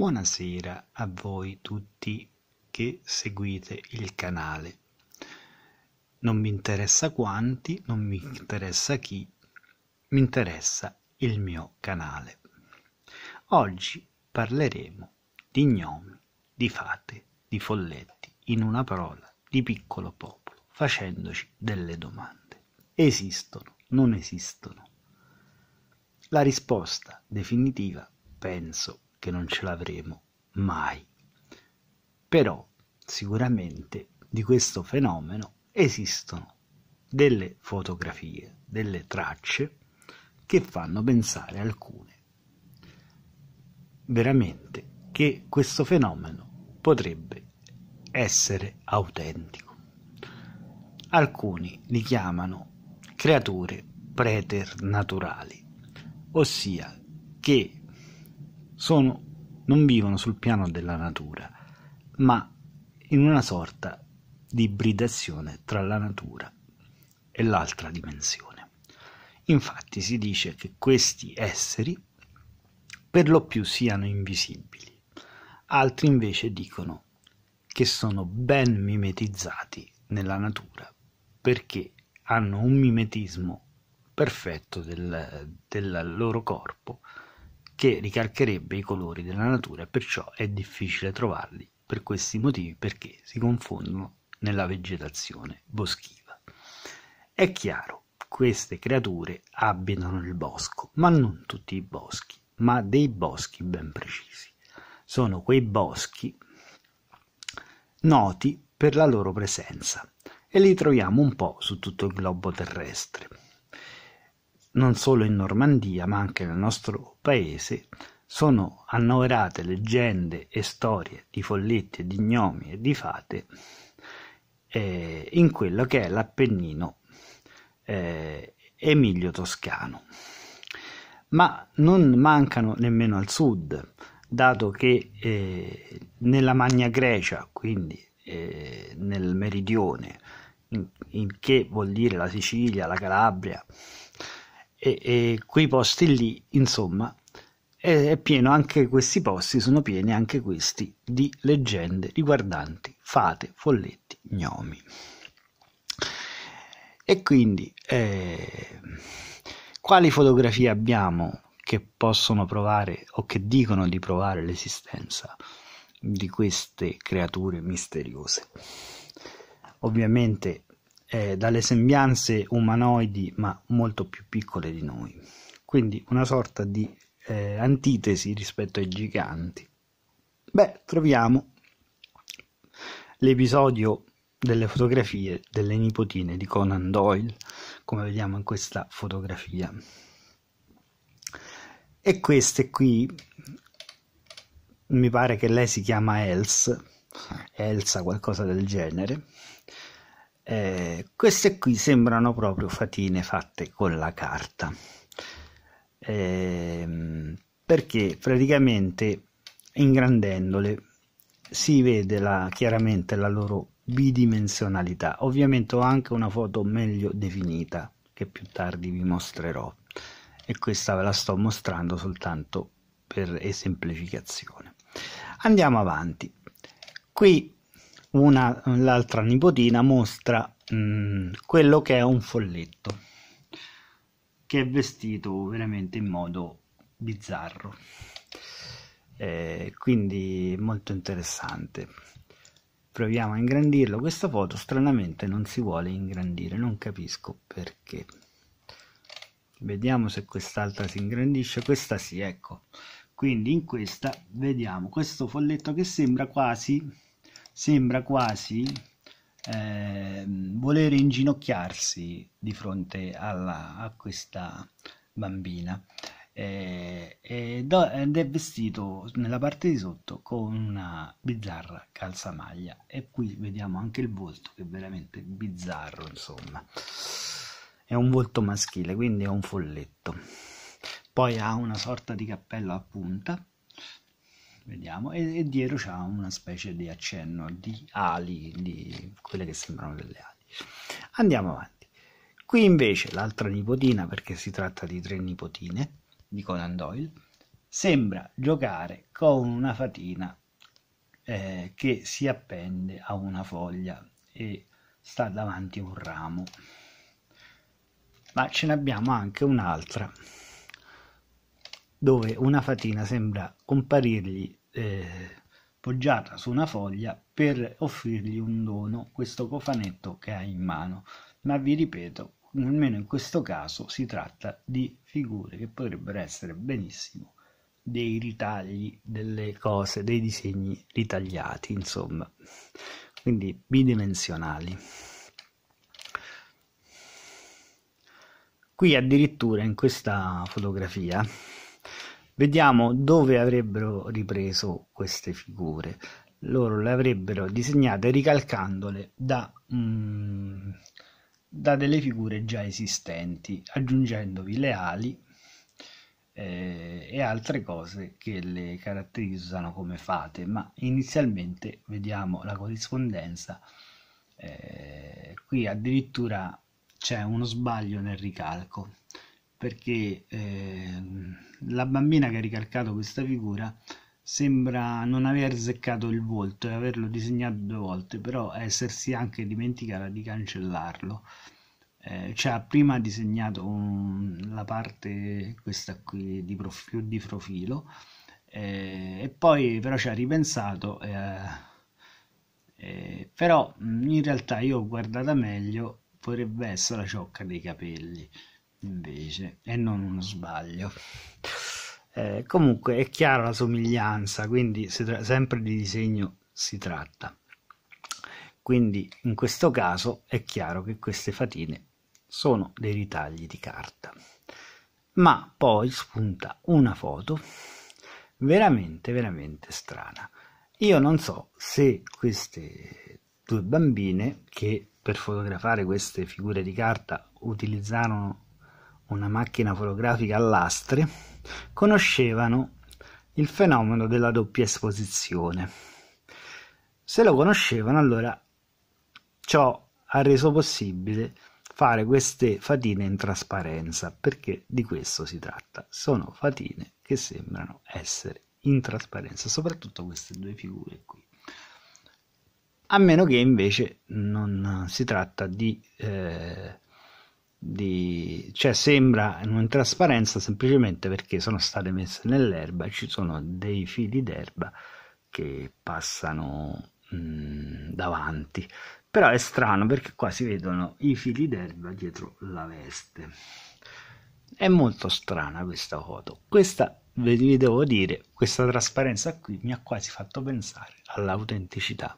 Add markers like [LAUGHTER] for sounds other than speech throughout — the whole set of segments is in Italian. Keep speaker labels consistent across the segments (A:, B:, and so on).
A: Buonasera a voi tutti che seguite il canale. Non mi interessa quanti, non mi interessa chi, mi interessa il mio canale. Oggi parleremo di gnomi, di fate, di folletti, in una parola, di piccolo popolo, facendoci delle domande. Esistono, non esistono? La risposta definitiva, penso, che non ce l'avremo mai. Però sicuramente di questo fenomeno esistono delle fotografie, delle tracce che fanno pensare alcune veramente che questo fenomeno potrebbe essere autentico. Alcuni li chiamano creature preternaturali, ossia che sono, non vivono sul piano della natura, ma in una sorta di ibridazione tra la natura e l'altra dimensione. Infatti si dice che questi esseri per lo più siano invisibili, altri invece dicono che sono ben mimetizzati nella natura perché hanno un mimetismo perfetto del, del loro corpo che ricalcherebbe i colori della natura e perciò è difficile trovarli per questi motivi perché si confondono nella vegetazione boschiva. È chiaro, queste creature abitano il bosco, ma non tutti i boschi, ma dei boschi ben precisi. Sono quei boschi noti per la loro presenza e li troviamo un po' su tutto il globo terrestre non solo in Normandia ma anche nel nostro paese, sono annoverate leggende e storie di folletti, di gnomi e di fate eh, in quello che è l'Appennino eh, Emilio-Toscano. Ma non mancano nemmeno al sud, dato che eh, nella Magna Grecia, quindi eh, nel meridione, in, in che vuol dire la Sicilia, la Calabria, e, e quei posti lì, insomma, è, pieno anche questi posti, sono pieni anche questi di leggende riguardanti fate, folletti, gnomi. E quindi eh, quali fotografie abbiamo che possono provare o che dicono di provare l'esistenza di queste creature misteriose? Ovviamente eh, dalle sembianze umanoidi ma molto più piccole di noi, quindi una sorta di eh, antitesi rispetto ai giganti. Beh, troviamo l'episodio delle fotografie delle nipotine di Conan Doyle, come vediamo in questa fotografia. E queste qui, mi pare che lei si chiama Els, Elsa, qualcosa del genere. Eh, queste qui sembrano proprio fatine fatte con la carta. Eh, perché praticamente ingrandendole si vede la, chiaramente la loro bidimensionalità. Ovviamente ho anche una foto meglio definita che più tardi vi mostrerò e questa ve la sto mostrando soltanto per esemplificazione. Andiamo avanti. Qui una, l'altra nipotina mostra mh, mm, quello che è un folletto, che è vestito veramente in modo bizzarro. Eh, quindi molto interessante. Proviamo a ingrandirlo. Questa foto stranamente non si vuole ingrandire, non capisco perché. Vediamo se quest'altra si ingrandisce. Questa sì, ecco. Quindi in questa vediamo questo folletto che sembra quasi sembra quasi eh, volere inginocchiarsi di fronte alla, a questa bambina eh, ed è vestito nella parte di sotto con una bizzarra calzamaglia e qui vediamo anche il volto che è veramente bizzarro insomma è un volto maschile quindi è un folletto poi ha una sorta di cappello a punta vediamo, e, e dietro c'è una specie di accenno di ali, di quelle che sembrano delle ali. Andiamo avanti. Qui invece l'altra nipotina, perché si tratta di tre nipotine di Conan Doyle, sembra giocare con una fatina eh, che si appende a una foglia e sta davanti a un ramo. Ma ce n'abbiamo anche un'altra dove una fatina sembra comparirgli eh, poggiata su una foglia per offrirgli un dono, questo cofanetto che ha in mano. Ma vi ripeto, almeno in questo caso si tratta di figure che potrebbero essere benissimo dei ritagli delle cose, dei disegni ritagliati, insomma, quindi bidimensionali. Qui addirittura in questa fotografia vediamo dove avrebbero ripreso queste figure. Loro le avrebbero disegnate ricalcandole da, mm, da delle figure già esistenti, aggiungendovi le ali eh, e altre cose che le caratterizzano come fate, ma inizialmente vediamo la corrispondenza. Eh, qui addirittura c'è uno sbaglio nel ricalco perché eh, la bambina che ha ricalcato questa figura sembra non aver azzeccato il volto e averlo disegnato due volte, però essersi anche dimenticata di cancellarlo. Eh, cioè, prima disegnato un, la parte questa qui di, prof, di profilo, eh, e poi però ci ha ripensato. Eh, eh però in realtà io ho guardata meglio, potrebbe essere la ciocca dei capelli invece e non uno sbaglio. Eh, comunque è chiara la somiglianza, quindi tra- sempre di disegno si tratta. Quindi in questo caso è chiaro che queste fatine sono dei ritagli di carta. Ma poi spunta una foto veramente, veramente strana. Io non so se queste due bambine che per fotografare queste figure di carta utilizzarono una macchina fotografica a lastre, conoscevano il fenomeno della doppia esposizione. Se lo conoscevano, allora ciò ha reso possibile fare queste fatine in trasparenza, perché di questo si tratta. Sono fatine che sembrano essere in trasparenza, soprattutto queste due figure qui. A meno che invece non si tratta di eh, di... cioè sembra non trasparenza semplicemente perché sono state messe nell'erba e ci sono dei fili d'erba che passano mh, mm, davanti però è strano perché qua si vedono i fili d'erba dietro la veste è molto strana questa foto questa vi devo dire questa trasparenza qui mi ha quasi fatto pensare all'autenticità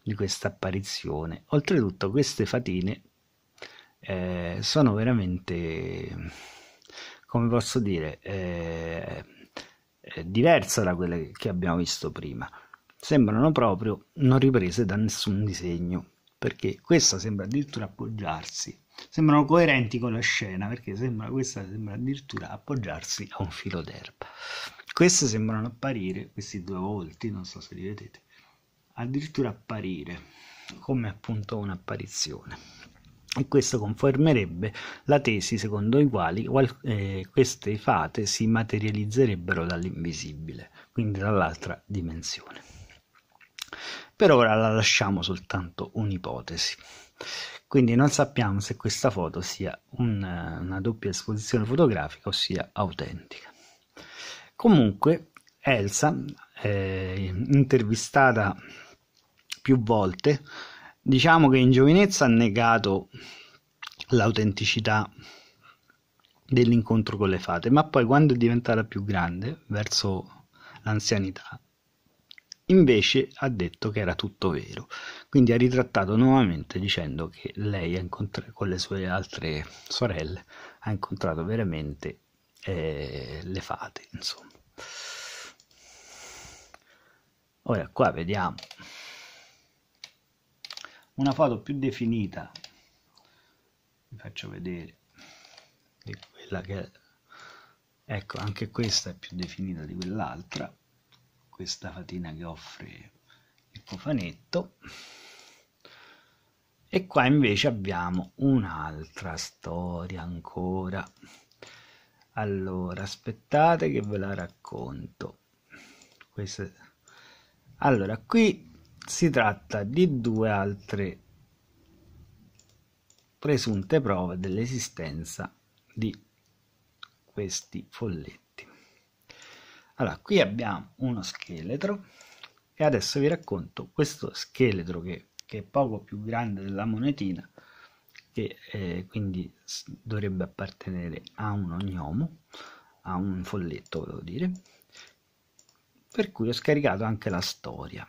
A: di questa apparizione oltretutto queste fatine eh, sono veramente, come posso dire, eh, eh, diversa da quelle che abbiamo visto prima. Sembrano proprio non riprese da nessun disegno, perché questa sembra addirittura appoggiarsi. Sembrano coerenti con la scena, perché sembra, questa sembra addirittura appoggiarsi a un filo d'erba. Queste sembrano apparire, questi due volti, non so se li vedete, addirittura apparire come appunto un'apparizione e questo confermerebbe la tesi secondo i quali eh, queste fate si materializzerebbero dall'invisibile, quindi dall'altra dimensione. Per ora la lasciamo soltanto un'ipotesi. Quindi non sappiamo se questa foto sia una, una doppia esposizione fotografica o sia autentica. Comunque Elsa, eh, intervistata più volte, Diciamo che in giovinezza ha negato l'autenticità dell'incontro con le fate, ma poi quando è diventata più grande, verso l'anzianità, invece ha detto che era tutto vero. Quindi ha ritrattato nuovamente dicendo che lei incontr- con le sue altre sorelle ha incontrato veramente eh, le fate, insomma. Ora qua vediamo una foto più definita vi faccio vedere di quella che ecco anche questa è più definita di quell'altra questa fatina che offre il cofanetto e qua invece abbiamo un'altra storia ancora allora aspettate che ve la racconto Questa... allora qui si tratta di due altre presunte prove dell'esistenza di questi folletti. Allora, qui abbiamo uno scheletro e adesso vi racconto questo scheletro che, che è poco più grande della monetina, che eh, quindi dovrebbe appartenere a un ognomo, a un folletto, volevo dire, per cui ho scaricato anche la storia.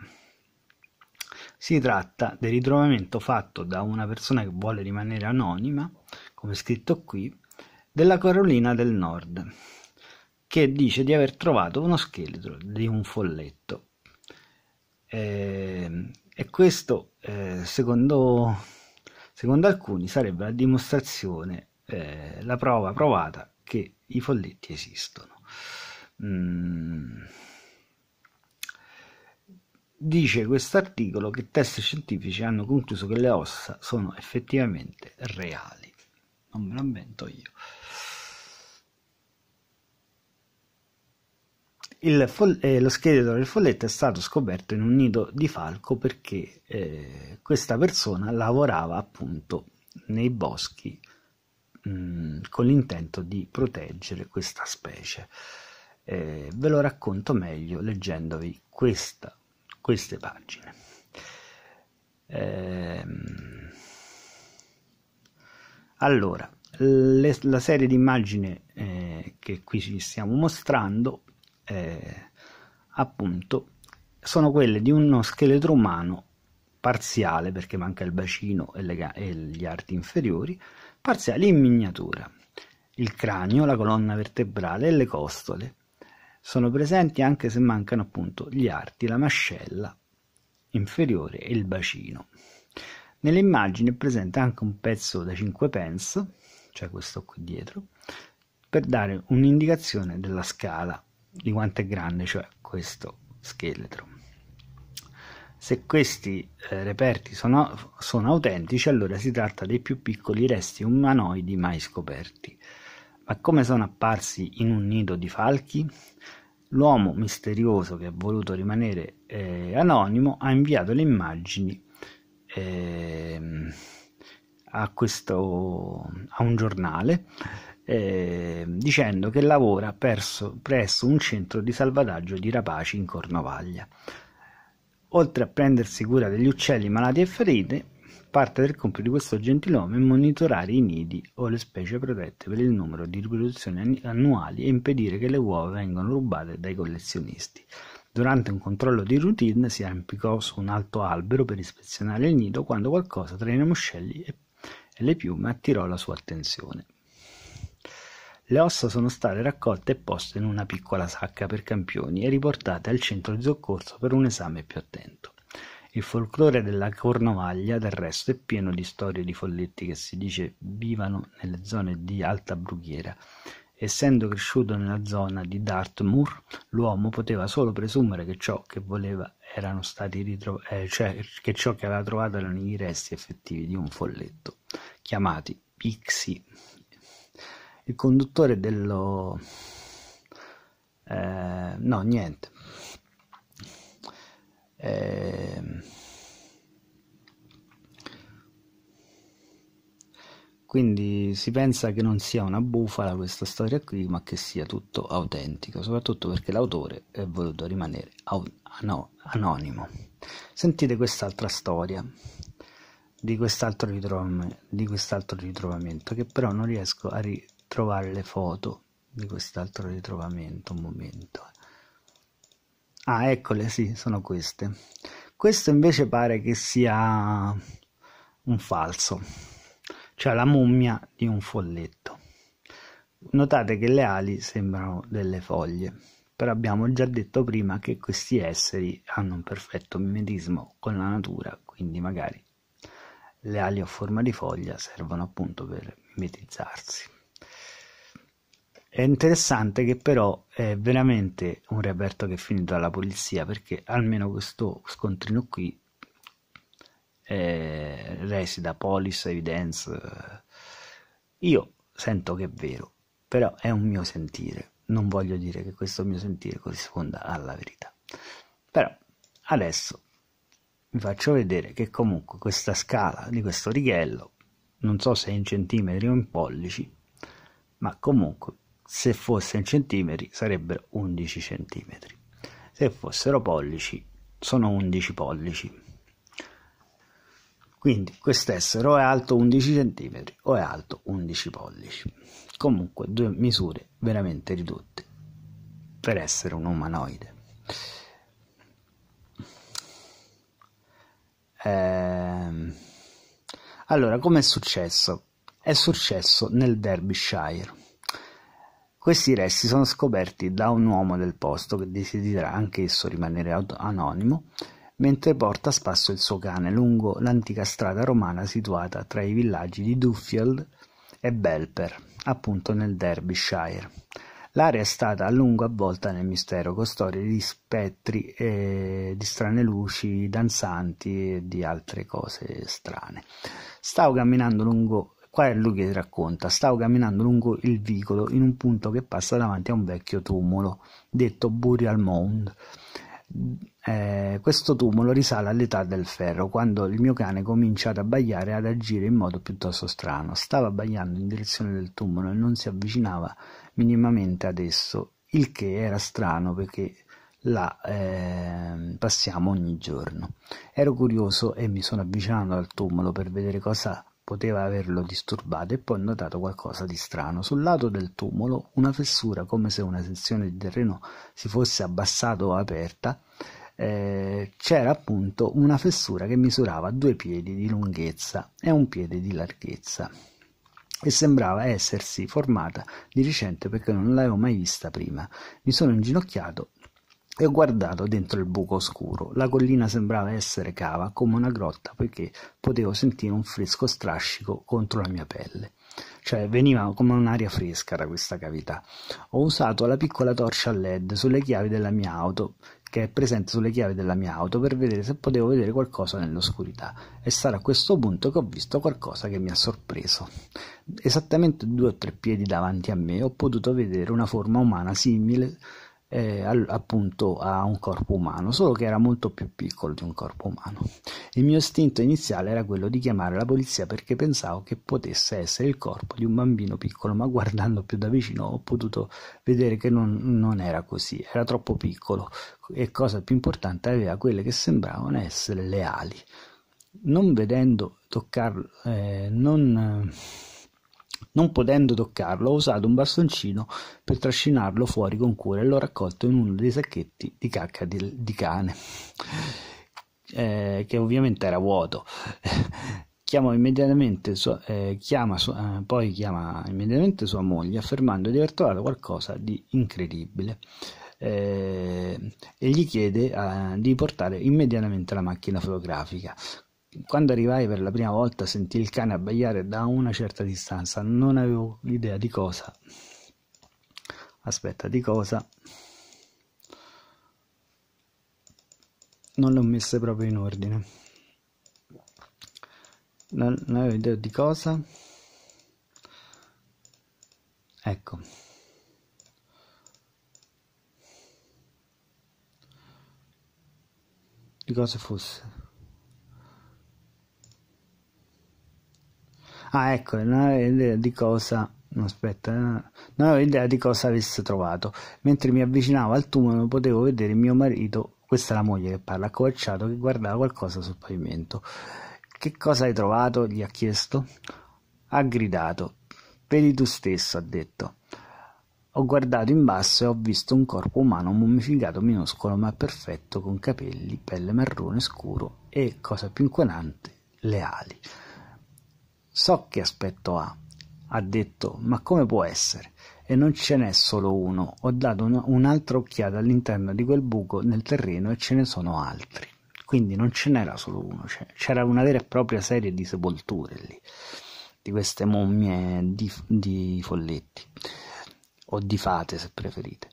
A: Si tratta del ritrovamento fatto da una persona che vuole rimanere anonima, come scritto qui, della Carolina del Nord, che dice di aver trovato uno scheletro di un folletto. Eh, e questo, eh, secondo, secondo, alcuni, sarebbe la dimostrazione, eh, la prova provata che i folletti esistono. Mm. Dice questo articolo che test scientifici hanno concluso che le ossa sono effettivamente reali. Non me lo invento io. Fo- eh, lo scheletro del folletto è stato scoperto in un nido di falco perché eh, questa persona lavorava appunto nei boschi mh, mm, con l'intento di proteggere questa specie. Eh, ve lo racconto meglio leggendovi questa queste pagine. Ehm... Allora, le, la serie di immagini eh, che qui ci stiamo mostrando, eh, appunto, sono quelle di uno scheletro umano parziale, perché manca il bacino e, le, e gli arti inferiori, parziali in miniatura, il cranio, la colonna vertebrale e le costole sono presenti anche se mancano appunto gli arti, la mascella inferiore e il bacino. Nell'immagine è presente anche un pezzo da 5 pence, cioè questo qui dietro, per dare un'indicazione della scala di quanto è grande, cioè questo scheletro. Se questi eh, reperti sono, sono autentici, allora si tratta dei più piccoli resti umanoidi mai scoperti. Ma come sono apparsi in un nido di falchi? L'uomo misterioso che ha voluto rimanere eh, anonimo ha inviato le immagini eh, a, questo, a un giornale eh, dicendo che lavora perso, presso un centro di salvataggio di rapaci in Cornovaglia. Oltre a prendersi cura degli uccelli malati e feriti, Parte del compito di questo gentilome è monitorare i nidi o le specie protette per il numero di riproduzioni annuali e impedire che le uova vengano rubate dai collezionisti. Durante un controllo di routine si arrampicò su un alto albero per ispezionare il nido quando qualcosa tra i ramoscelli e le piume attirò la sua attenzione. Le ossa sono state raccolte e poste in una piccola sacca per campioni e riportate al centro di soccorso per un esame più attento. Il folklore della Cornovaglia del resto è pieno di storie di folletti che si dice vivano nelle zone di alta brughiera. Essendo cresciuto nella zona di Dartmoor, l'uomo poteva solo presumere che ciò che voleva erano stati ritrovati, eh, cioè che ciò che aveva trovato erano i resti effettivi di un folletto, chiamati Pixi. Il conduttore dello... Eh, no, niente. Ehm, quindi si pensa che non sia una bufala questa storia qui, ma che sia tutto autentico, soprattutto perché l'autore è voluto rimanere au- no, anonimo. Sentite quest'altra storia di quest'altro, ritrovamento, di quest'altro ritrovamento, che però non riesco a ritrovare le foto di quest'altro ritrovamento un momento. Ah, eccole, sì, sono queste. Questo invece pare che sia un falso, cioè la mummia di un folletto. Notate che le ali sembrano delle foglie, però abbiamo già detto prima che questi esseri hanno un perfetto mimetismo con la natura, quindi magari le ali a forma di foglia servono appunto per mimetizzarsi. È interessante che però è veramente un reperto che è finito alla polizia perché almeno questo scontrino qui eh, resida polis evidence. Eh, io sento che è vero, però è un mio sentire. Non voglio dire che questo mio sentire corrisponda alla verità. Però adesso vi faccio vedere che comunque questa scala di questo righello, non so se è in centimetri o in pollici, ma comunque se fosse in centimetri sarebbero 11 centimetri, se fossero pollici sono 11 pollici. Quindi o è alto 11 centimetri o è alto 11 pollici. Comunque due misure veramente ridotte per essere un umanoide. Ehm... allora, come è successo? È successo nel Derbyshire questi resti sono scoperti da un uomo del posto che desidera anch'esso rimanere anonimo, mentre porta a spasso il suo cane lungo l'antica strada romana situata tra i villaggi di Duffield e Belper, appunto nel Derbyshire. L'area è stata a lungo avvolta nel mistero, con storie di spettri e di strane luci danzanti e di altre cose strane. Stavo camminando lungo Qual è lui che racconta: Stavo camminando lungo il vicolo in un punto che passa davanti a un vecchio tumulo, detto Burial Mound. Eh, questo tumulo risale all'età del ferro, quando il mio cane comincia ad abbaiare e ad agire in modo piuttosto strano. Stava abbaiando in direzione del tumulo e non si avvicinava minimamente ad esso, il che era strano perché la eh, passiamo ogni giorno. Ero curioso e mi sono avvicinato al tumulo per vedere cosa Poteva averlo disturbato e poi ho notato qualcosa di strano. Sul lato del tumulo una fessura, come se una sezione di terreno si fosse abbassata o aperta, eh, c'era appunto una fessura che misurava due piedi di lunghezza e un piede di larghezza e sembrava essersi formata di recente perché non l'avevo mai vista prima. Mi sono inginocchiato e ho guardato dentro il buco oscuro. La collina sembrava essere cava come una grotta, poiché potevo sentire un fresco strascico contro la mia pelle. Cioè, veniva come un'aria fresca da questa cavità. Ho usato la piccola torcia a LED sulle chiavi della mia auto, che è presente sulle chiavi della mia auto, per vedere se potevo vedere qualcosa nell'oscurità. E sarà a questo punto che ho visto qualcosa che mi ha sorpreso. Esattamente due o tre piedi davanti a me ho potuto vedere una forma umana simile eh, al, appunto a un corpo umano, solo che era molto più piccolo di un corpo umano. Il mio istinto iniziale era quello di chiamare la polizia perché pensavo che potesse essere il corpo di un bambino piccolo, ma guardando più da vicino ho potuto vedere che non, non era così, era troppo piccolo e cosa più importante aveva quelle che sembravano essere le ali. Non vedendo toccarlo, eh, non... Eh, non potendo toccarlo, ho usato un bastoncino per trascinarlo fuori con cura e l'ho raccolto in uno dei sacchetti di cacca di, di cane, [LAUGHS] eh, che ovviamente era vuoto. [LAUGHS] Chiamo immediatamente sua, eh, chiama, eh, poi chiama immediatamente sua moglie, affermando di aver trovato qualcosa di incredibile. Eh, e gli chiede eh, di portare immediatamente la macchina fotografica quando arrivai per la prima volta sentii il cane abbaiare da una certa distanza, non avevo l'idea di cosa. Aspetta, di cosa? Non le ho messe proprio in ordine. Non, non avevo idea di cosa. Ecco. Di cosa fosse? Ah, ecco, non avevo idea di cosa. aspetta, eh, non avevo idea di cosa avesse trovato. Mentre mi avvicinavo al tumulo, potevo vedere mio marito. Questa è la moglie che parla, accovacciato, che guardava qualcosa sul pavimento. Che cosa hai trovato? gli ha chiesto. Ha gridato. Vedi tu stesso, ha detto. Ho guardato in basso e ho visto un corpo umano mummificato minuscolo ma perfetto con capelli, pelle marrone scuro e, cosa più inquinante, le ali. So che aspetto ha. Ha detto, ma come può essere? E non ce n'è solo uno. Ho dato un, un'altra occhiata all'interno di quel buco nel terreno e ce ne sono altri. Quindi non ce n'era solo uno, cioè, c'era una vera e propria serie di sepolture lì, di queste mummie di, di folletti o di fate se preferite.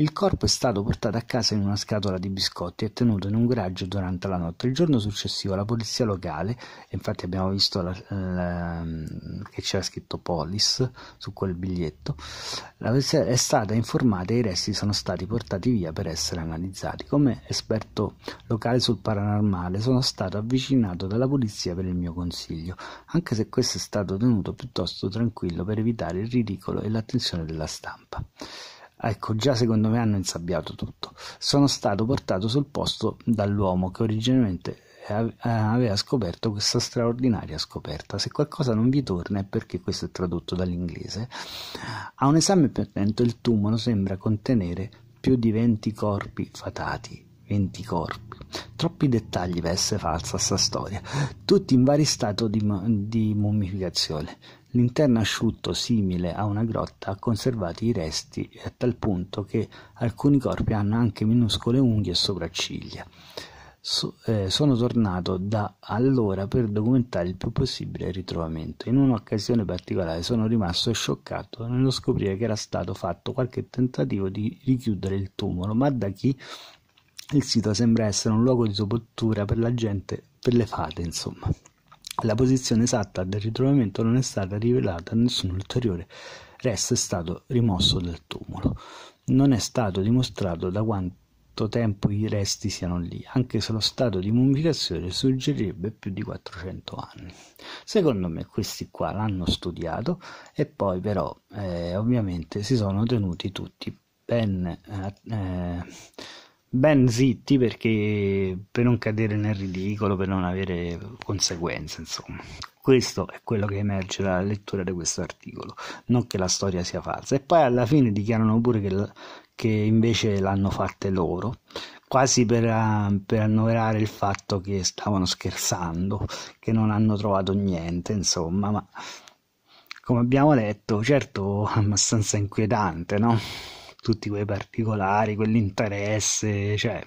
A: Il corpo è stato portato a casa in una scatola di biscotti e tenuto in un garage durante la notte. Il giorno successivo la polizia locale, infatti abbiamo visto la, la, che c'era scritto Polis su quel biglietto, è stata informata e i resti sono stati portati via per essere analizzati. Come esperto locale sul paranormale sono stato avvicinato dalla polizia per il mio consiglio, anche se questo è stato tenuto piuttosto tranquillo per evitare il ridicolo e l'attenzione della stampa. Ecco, già secondo me hanno insabbiato tutto. Sono stato portato sul posto dall'uomo che originariamente aveva scoperto questa straordinaria scoperta. Se qualcosa non vi torna è perché questo è tradotto dall'inglese. A un esame più attento il tumore sembra contenere più di 20 corpi fatati 20 corpi. Troppi dettagli per essere falsa sta storia, tutti in vari stati di, di mummificazione. L'interno asciutto, simile a una grotta, ha conservato i resti a tal punto che alcuni corpi hanno anche minuscole unghie e sopracciglia. So, eh, sono tornato da allora per documentare il più possibile il ritrovamento. In un'occasione particolare sono rimasto scioccato nello scoprire che era stato fatto qualche tentativo di richiudere il tumolo, ma da chi il sito sembra essere un luogo di sopportura per la gente, per le fate insomma. La posizione esatta del ritrovamento non è stata rivelata, nessun ulteriore resto è stato rimosso dal tumulo. Non è stato dimostrato da quanto tempo i resti siano lì, anche se lo stato di mummificazione suggerirebbe più di 400 anni. Secondo me questi qua l'hanno studiato e poi però eh, ovviamente si sono tenuti tutti ben eh, eh ben zitti perché per non cadere nel ridicolo, per non avere conseguenze, insomma. Questo è quello che emerge dalla lettura di questo articolo, non che la storia sia falsa. E poi alla fine dichiarano pure che, che invece l'hanno fatta loro, quasi per, eh, per annoverare il fatto che stavano scherzando, che non hanno trovato niente, insomma, ma come abbiamo detto, certo abbastanza inquietante, no? tutti quei particolari, quell'interesse, cioè...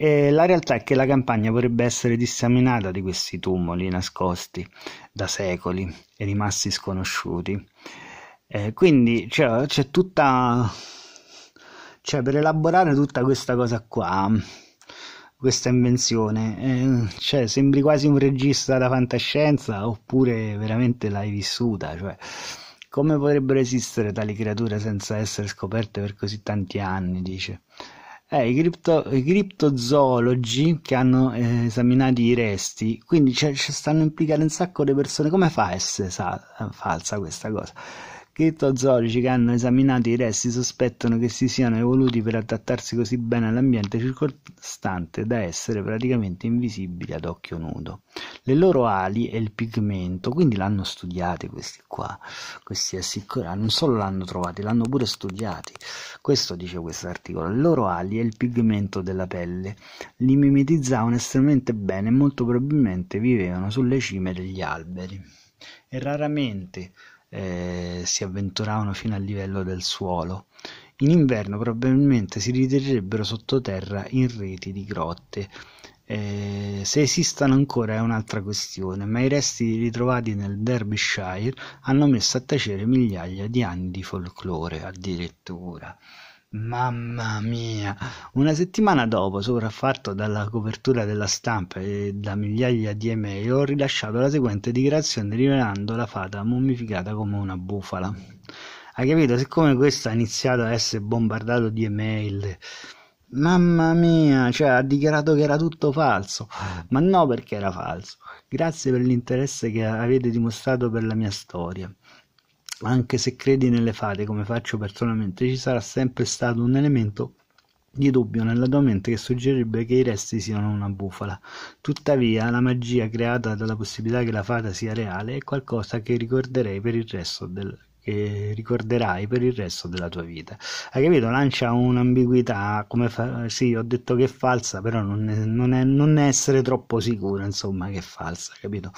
A: E la realtà è che la campagna vorrebbe essere disseminata di questi tumuli nascosti da secoli e rimasti sconosciuti. Eh, quindi c'è, cioè, c'è tutta... Cioè, per elaborare tutta questa cosa qua, questa invenzione, eh, cioè, sembri quasi un regista da fantascienza oppure veramente l'hai vissuta, cioè... Come potrebbero esistere tali creature senza essere scoperte per così tanti anni? dice. Eh, i, cripto, i, criptozoologi che hanno eh, esaminato i resti, quindi cioè, ci stanno implicando un sacco di persone. Come fa a essere sa- falsa questa cosa? che i zoologi che hanno esaminato i resti sospettano che si siano evoluti per adattarsi così bene all'ambiente circostante da essere praticamente invisibili ad occhio nudo. Le loro ali e il pigmento, quindi l'hanno studiati questi qua, questi assicurati, non solo l'hanno trovati, l'hanno pure studiati. Questo dice questo articolo, le loro ali e il pigmento della pelle li mimetizzavano estremamente bene e molto probabilmente vivevano sulle cime degli alberi e raramente eh, si avventuravano fino al livello del suolo. In inverno probabilmente si ritirerebbero sottoterra in reti di grotte. Eh, se esistano ancora è un'altra questione, ma i resti ritrovati nel Derbyshire hanno messo a tacere migliaia di anni di folklore addirittura. Mamma mia! Una settimana dopo, sopraffatto dalla copertura della stampa e da migliaia di email, ho rilasciato la seguente dichiarazione rivelando la fata mummificata come una bufala. Hai capito? Siccome questo ha iniziato a essere bombardato di email, mamma mia, cioè ha dichiarato che era tutto falso. Ma no perché era falso. Grazie per l'interesse che avete dimostrato per la mia storia anche se credi nelle fate come faccio personalmente, ci sarà sempre stato un elemento di dubbio nella tua mente che suggerirebbe che i resti siano una bufala. Tuttavia, la magia creata dalla possibilità che la fata sia reale è qualcosa che ricorderei per il resto del che ricorderai per il resto della tua vita. Hai capito? Lancia un'ambiguità, come fa- sì, ho detto che è falsa, però non, è, non, è, non essere troppo sicura, insomma, che è falsa, capito?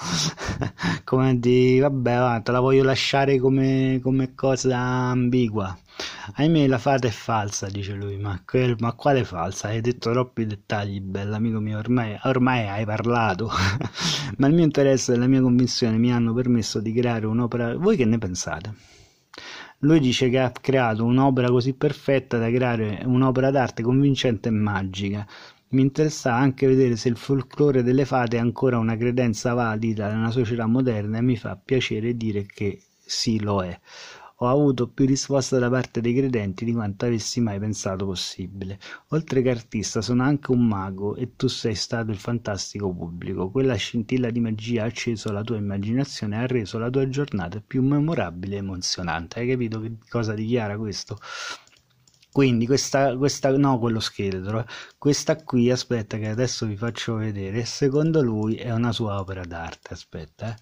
A: [LAUGHS] come di, vabbè, va, te la voglio lasciare come, come cosa ambigua. Ahimè, la fata è falsa, dice lui. Ma, quel, ma, quale falsa? Hai detto troppi dettagli, bell'amico mio. Ormai, ormai hai parlato. [LAUGHS] ma il mio interesse e la mia convinzione mi hanno permesso di creare un'opera. Voi che ne pensate? lui dice che ha creato un'opera così perfetta da creare un'opera d'arte convincente e magica. Mi interessa anche vedere se il folklore delle fate è ancora una credenza valida nella società moderna e mi fa piacere dire che sì lo è ho avuto più risposte da parte dei credenti di quanto avessi mai pensato possibile. Oltre che artista, sono anche un mago e tu sei stato il fantastico pubblico. Quella scintilla di magia ha acceso la tua immaginazione e ha reso la tua giornata più memorabile e emozionante. Hai capito che cosa dichiara questo? Quindi questa, questa, no quello scheletro, questa qui aspetta che adesso vi faccio vedere, secondo lui è una sua opera d'arte, aspetta, eh.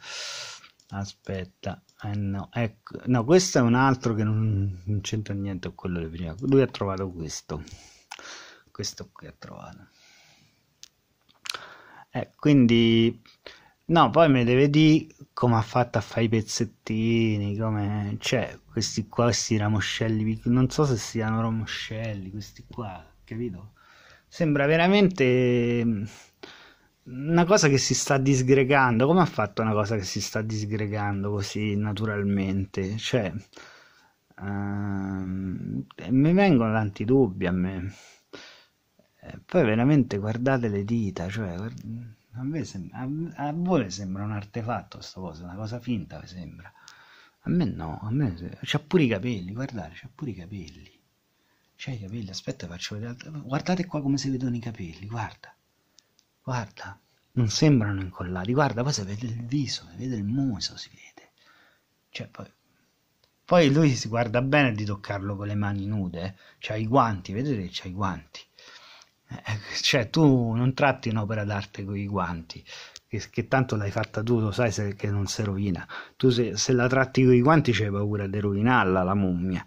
A: aspetta, eh no, ecco, no, questo è un altro che non, non c'entra niente con quello di prima. Lui ha trovato questo. Questo qui ha trovato. Eh, quindi, no, poi mi deve dire come ha fatto a fare i pezzettini, come... Cioè, questi qua, questi ramoscelli, non so se siano ramoscelli, questi qua, capito? Sembra veramente una cosa che si sta disgregando. Come ha fatto una cosa che si sta disgregando così naturalmente? Cioè, ehm, mi vengono tanti dubbi a me. E eh, poi veramente guardate le dita, cioè, a, me sembra, a, a voi sembra un artefatto questa cosa, una cosa finta vi sembra. A me no, a me c'ha pure i capelli, guardate, c'ha pure i capelli. C'ha i capelli, aspetta, faccio vedere. Guardate qua come si vedono i capelli, guarda guarda, non sembrano incollati, guarda, poi si vede il viso, si vede il muso, si vede. Cioè, poi, poi lui si guarda bene di toccarlo con le mani nude, eh. c'ha i guanti, vedete, che c'ha i guanti. Eh, [LAUGHS] cioè, tu non tratti un'opera d'arte con i guanti, che, che, tanto l'hai fatta tu, lo sai se, che non si rovina. Tu se, se, la tratti con i guanti c'hai paura di rovinarla la mummia.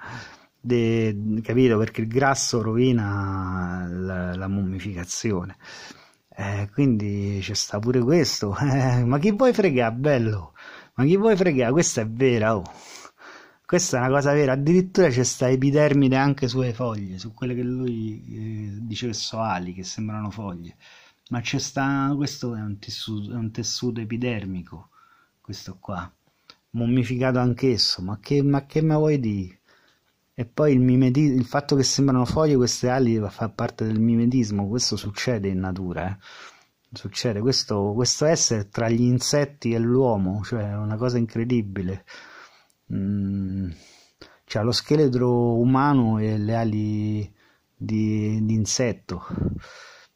A: De, capito? Perché il grasso rovina la, la mummificazione. Eh, quindi c'è sta pure questo. [LAUGHS] Eh, ma chi vuoi fregare, bello? Ma chi vuoi fregare? Questa è vera, oh. Questa è una cosa vera. Addirittura c'è sta epidermide anche sulle foglie, su quelle che lui eh, dice che sono ali, che sembrano foglie. Ma c'è sta... questo è un tessuto, è un tessuto epidermico, questo qua. Mummificato anch'esso, ma che, ma che me vuoi dire? E poi il, mimedi- il fatto che sembrano foglie queste ali fa parte del mimetismo, questo succede in natura. Eh. Succede questo, questo essere tra gli insetti e l'uomo, cioè è una cosa incredibile. Mm, cioè lo scheletro umano e le ali di, di insetto.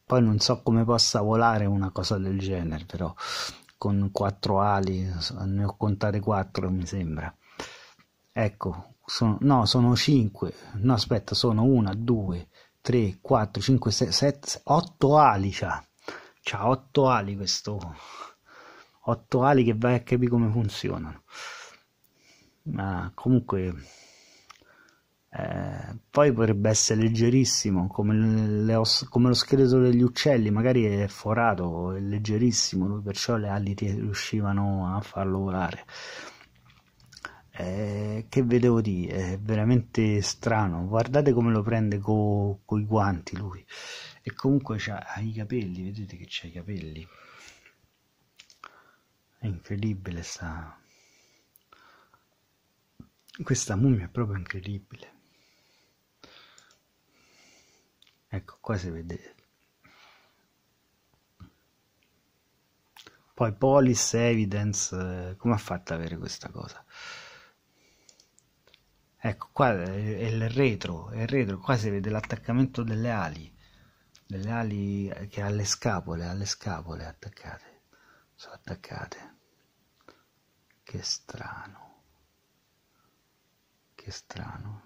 A: Poi non so come possa volare una cosa del genere, però con quattro ali, ne ho contate quattro mi sembra. Ecco, sono, no, sono 5, no aspetta, sono 1, 2, 3, 4, 5, 6, 7, 8 ali c'ha, c'ha 8 ali questo, 8 ali che vai a capire come funzionano, ma comunque eh, poi potrebbe essere leggerissimo come, le os- come, lo scheletro degli uccelli, magari è forato, è leggerissimo, perciò le ali riuscivano a farlo volare. Eh, che ve devo dire, è veramente strano. Guardate come lo prende con i guanti lui. E comunque ha i capelli, vedete che c'ha i capelli. È incredibile sta... Questa mummia è proprio incredibile. Ecco, qua si vede. Poi Polis Evidence, eh, come ha fatto ad avere questa cosa? Ecco, qua è il retro, è il retro, qua si vede l'attaccamento delle ali, delle ali che alle scapole, alle scapole attaccate, sono attaccate. Che strano, che strano,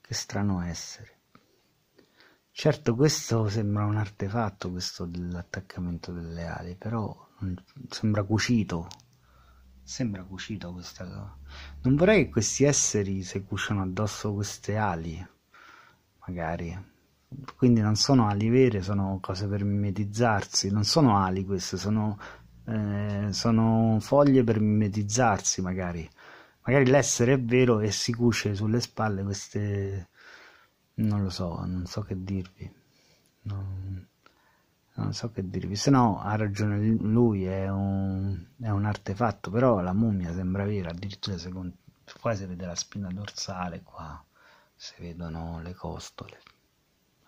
A: che strano essere. Certo, questo sembra un artefatto, questo dell'attaccamento delle ali, però sembra cucito, Sembra cucito questa cosa. Non vorrei che questi esseri si cuciano addosso queste ali, magari. Quindi non sono ali vere, sono cose per mimetizzarsi. Non sono ali queste, sono, eh, sono foglie per mimetizzarsi, magari. Magari l'essere è vero e si cuce sulle spalle queste... Non lo so, non so che dirvi. Non non so che dirvi, se no ha ragione lui, è un, è un artefatto, però la mummia sembra vera, addirittura se qua si vede la spina dorsale, qua si vedono le costole,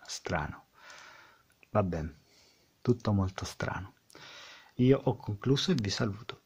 A: strano, vabbè, tutto molto strano. Io ho concluso e vi saluto.